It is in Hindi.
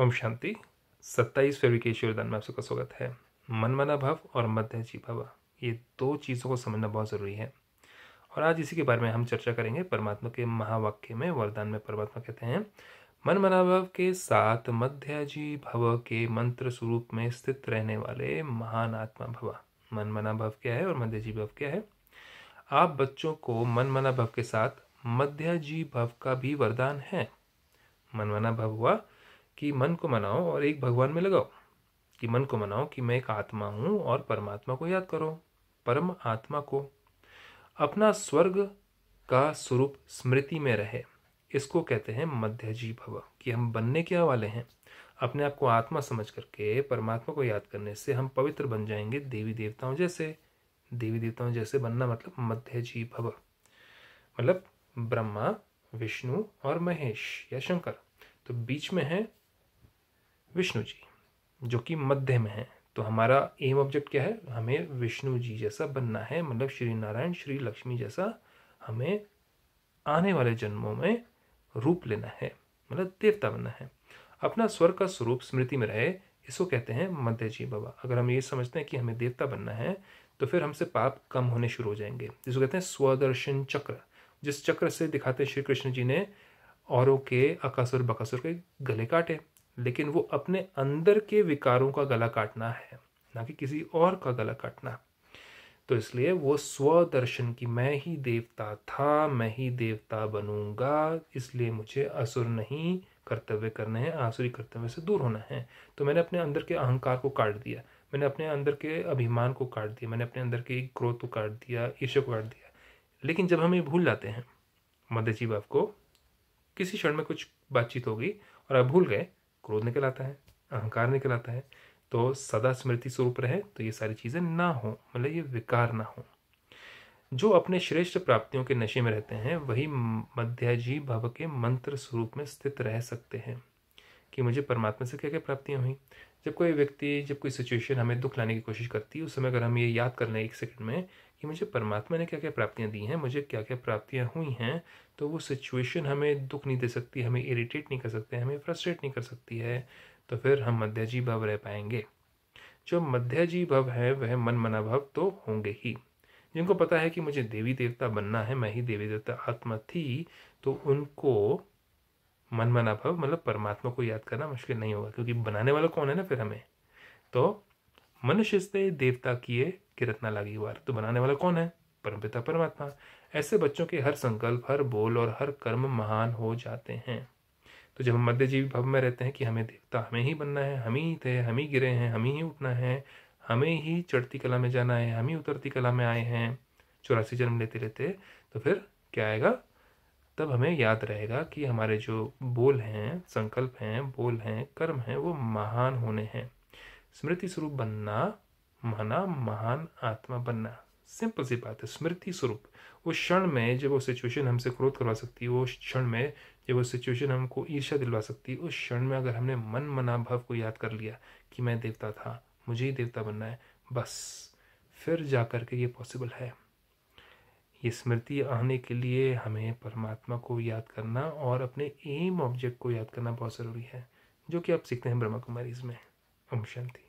ओम शांति सत्ताईस फेब्रिकेश्वर दान में आप सबका स्वागत है मन मना भाव और मध्य जी भाव ये दो चीज़ों को समझना बहुत ज़रूरी है और आज इसी के बारे में हम चर्चा करेंगे परमात्मा के महावाक्य में वरदान में परमात्मा कहते हैं मन मनाभाव के साथ मध्य जी भव के मंत्र स्वरूप में स्थित रहने वाले महान आत्मा भव मन मना भव क्या है और मध्य जी भव क्या है आप बच्चों को मन मना भव के साथ मध्य जी भव का भी वरदान है मना भव हुआ कि मन को मनाओ और एक भगवान में लगाओ कि मन को मनाओ कि मैं एक आत्मा हूँ और परमात्मा को याद करो परम आत्मा को अपना स्वर्ग का स्वरूप स्मृति में रहे इसको कहते हैं मध्यजी भव कि हम बनने क्या वाले हैं अपने आप को आत्मा समझ करके परमात्मा को याद करने से हम पवित्र बन जाएंगे देवी देवताओं जैसे देवी देवताओं जैसे बनना मतलब मध्यजी भव मतलब ब्रह्मा विष्णु और महेश या शंकर तो बीच में है विष्णु जी जो कि मध्य में है तो हमारा एम ऑब्जेक्ट क्या है हमें विष्णु जी जैसा बनना है मतलब श्री नारायण श्री लक्ष्मी जैसा हमें आने वाले जन्मों में रूप लेना है मतलब देवता बनना है अपना स्वर का स्वरूप स्मृति में रहे इसको कहते हैं मध्य जी बाबा अगर हम ये समझते हैं कि हमें देवता बनना है तो फिर हमसे पाप कम होने शुरू हो जाएंगे जिसको कहते हैं स्वदर्शन चक्र जिस चक्र से दिखाते श्री कृष्ण जी ने औरों के अकासुर बकासुर के गले काटे लेकिन वो अपने अंदर के विकारों का गला काटना है ना कि किसी और का गला काटना तो इसलिए वो स्वदर्शन की मैं ही देवता था मैं ही देवता बनूंगा इसलिए मुझे असुर नहीं कर्तव्य करने हैं आसुरी कर्तव्य से दूर होना है तो मैंने अपने अंदर के अहंकार को काट दिया मैंने अपने अंदर के अभिमान को काट दिया मैंने अपने अंदर के क्रोध को काट दिया ईर्ष्य को काट दिया लेकिन जब हम ये भूल जाते हैं मध्य जीव आपको किसी क्षण में कुछ बातचीत होगी और आप भूल गए क्रोध निकल आता है अहंकार निकल आता है तो सदा स्मृति स्वरूप रहे तो ये सारी चीज़ें ना हो मतलब ये विकार ना हो जो अपने श्रेष्ठ प्राप्तियों के नशे में रहते हैं वही मध्याजी भव के मंत्र स्वरूप में स्थित रह सकते हैं कि मुझे परमात्मा से क्या क्या प्राप्तियाँ हुई जब कोई व्यक्ति जब कोई सिचुएशन हमें दुख लाने की कोशिश करती है उस समय अगर हम ये याद कर लें एक सेकंड में कि मुझे परमात्मा ने क्या क्या प्राप्तियाँ दी हैं मुझे क्या क्या प्राप्तियाँ हुई हैं तो वो सिचुएशन हमें दुख नहीं दे सकती हमें इरिटेट नहीं कर सकते हमें फ्रस्ट्रेट नहीं कर सकती है तो फिर हम मध्यजी भाव रह पाएंगे जो मध्यजी भव है वह मन मना भव तो होंगे ही जिनको पता है कि मुझे देवी देवता बनना है मैं ही देवी देवता आत्मा थी तो उनको मन मना भव मतलब परमात्मा को याद करना मुश्किल नहीं होगा क्योंकि बनाने वाला कौन है ना फिर हमें तो मनुष्य से देवता किए कि रत्ना लागी वार तो बनाने वाला कौन है परमपिता परमात्मा ऐसे बच्चों के हर संकल्प हर बोल और हर कर्म महान हो जाते हैं तो जब हम मध्यजीवी भव में रहते हैं कि हमें देवता हमें ही बनना है हम ही थे हम ही गिरे हैं हम ही उठना है हमें ही चढ़ती कला में जाना है हम ही उतरती कला में आए हैं चौरासी जन्म लेते रहते तो फिर क्या आएगा तब हमें याद रहेगा कि हमारे जो बोल हैं संकल्प हैं बोल हैं कर्म हैं वो महान होने हैं स्मृति स्वरूप बनना माना महान आत्मा बनना सिंपल सी बात है स्मृति स्वरूप उस क्षण में जब वो सिचुएशन हमसे क्रोध करवा सकती है उस क्षण में जब वो सिचुएशन हमको ईर्षा दिलवा सकती है उस क्षण में अगर हमने मन मना भाव को याद कर लिया कि मैं देवता था मुझे ही देवता बनना है बस फिर जा कर के ये पॉसिबल है ये स्मृति आने के लिए हमें परमात्मा को याद करना और अपने एम ऑब्जेक्ट को याद करना बहुत ज़रूरी है जो कि आप सीखते हैं ब्रह्मा कुमारी इसमें ओम शांति